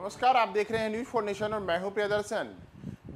नमस्कार आप देख रहे हैं न्यूज फॉर नेशन और मैं हूं प्रियदर्शन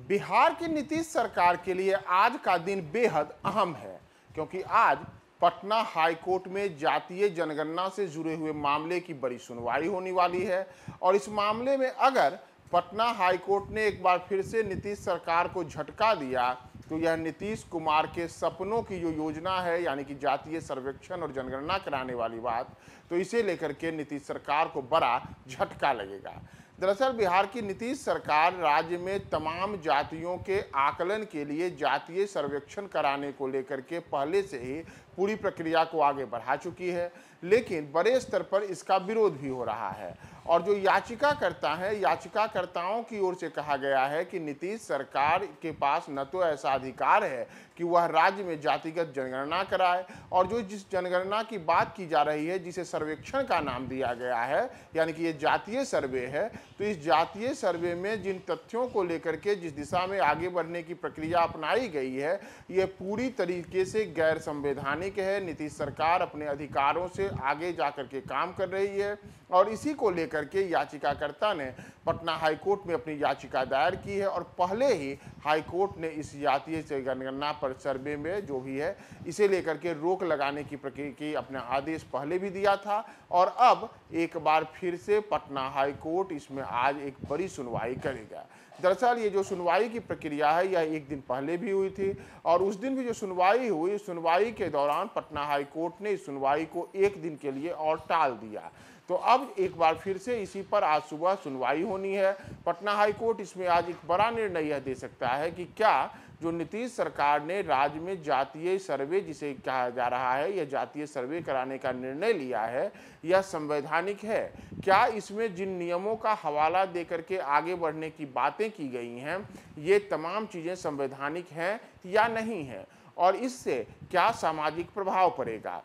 बिहार की नीतीश सरकार के लिए आज का दिन बेहद अहम है क्योंकि आज पटना हाईकोर्ट में जातीय जनगणना से जुड़े हुए मामले की बड़ी सुनवाई होने वाली है और इस मामले में अगर पटना हाईकोर्ट ने एक बार फिर से नीतीश सरकार को झटका दिया तो यह नीतीश कुमार के सपनों की जो योजना है यानी कि जातीय सर्वेक्षण और जनगणना कराने वाली बात तो इसे लेकर के नीतीश सरकार को बड़ा झटका लगेगा दरअसल बिहार की नीतीश सरकार राज्य में तमाम जातियों के आकलन के लिए जातीय सर्वेक्षण कराने को लेकर के पहले से ही पूरी प्रक्रिया को आगे बढ़ा चुकी है लेकिन बड़े स्तर पर इसका विरोध भी हो रहा है और जो याचिकाकर्ता है याचिकाकर्ताओं की ओर से कहा गया है कि नीतीश सरकार के पास न तो ऐसा अधिकार है कि वह राज्य में जातिगत जनगणना कराए और जो जिस जनगणना की बात की जा रही है जिसे सर्वेक्षण का नाम दिया गया है यानी कि ये जातीय सर्वे है तो इस जातीय सर्वे में जिन तथ्यों को लेकर के जिस दिशा में आगे बढ़ने की प्रक्रिया अपनाई गई है यह पूरी तरीके से गैर संवैधानिक के है नीतीश सरकार अपने अधिकारों से आगे जा कर के काम कर रही है और इसी को लेकर के याचिकाकर्ता ने पटना हाईकोर्ट में अपनी याचिका दायर की है और पहले ही हाईकोर्ट ने इस जातीय जनगणना पर सर्वे में जो भी है इसे लेकर के रोक लगाने की प्रक्रिया की अपना आदेश पहले भी दिया था और अब एक बार फिर से पटना हाईकोर्ट इसमें आज एक बड़ी सुनवाई करेगा दरअसल ये जो सुनवाई की प्रक्रिया है यह एक दिन पहले भी हुई थी और उस दिन भी जो सुनवाई हुई सुनवाई के दौरान दौरान पटना हाई कोर्ट ने सुनवाई को एक दिन के लिए और टाल दिया तो अब एक बार फिर से इसी पर आज सुबह सुनवाई होनी है पटना हाई कोर्ट इसमें आज एक बड़ा निर्णय यह दे सकता है कि क्या जो नीतीश सरकार ने राज्य में जातीय सर्वे जिसे कहा जा रहा है या जातीय सर्वे कराने का निर्णय लिया है यह संवैधानिक है क्या इसमें जिन नियमों का हवाला देकर के आगे बढ़ने की बातें की गई हैं ये तमाम चीज़ें संवैधानिक हैं या नहीं है और इससे क्या सामाजिक प्रभाव पड़ेगा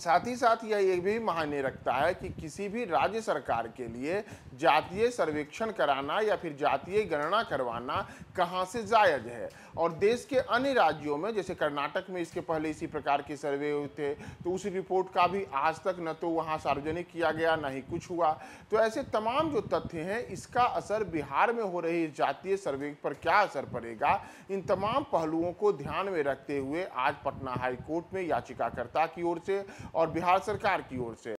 साथ ही साथ यह ये भी मायने रखता है कि किसी भी राज्य सरकार के लिए जातीय सर्वेक्षण कराना या फिर जातीय गणना करवाना कहाँ से जायज है और देश के अन्य राज्यों में जैसे कर्नाटक में इसके पहले इसी प्रकार के सर्वे हुए थे तो उस रिपोर्ट का भी आज तक न तो वहाँ सार्वजनिक किया गया ना ही कुछ हुआ तो ऐसे तमाम जो तथ्य हैं इसका असर बिहार में हो रही जातीय सर्वे पर क्या असर पड़ेगा इन तमाम पहलुओं को ध्यान में रखते हुए आज पटना हाईकोर्ट में याचिकाकर्ता की ओर से और बिहार सरकार की ओर से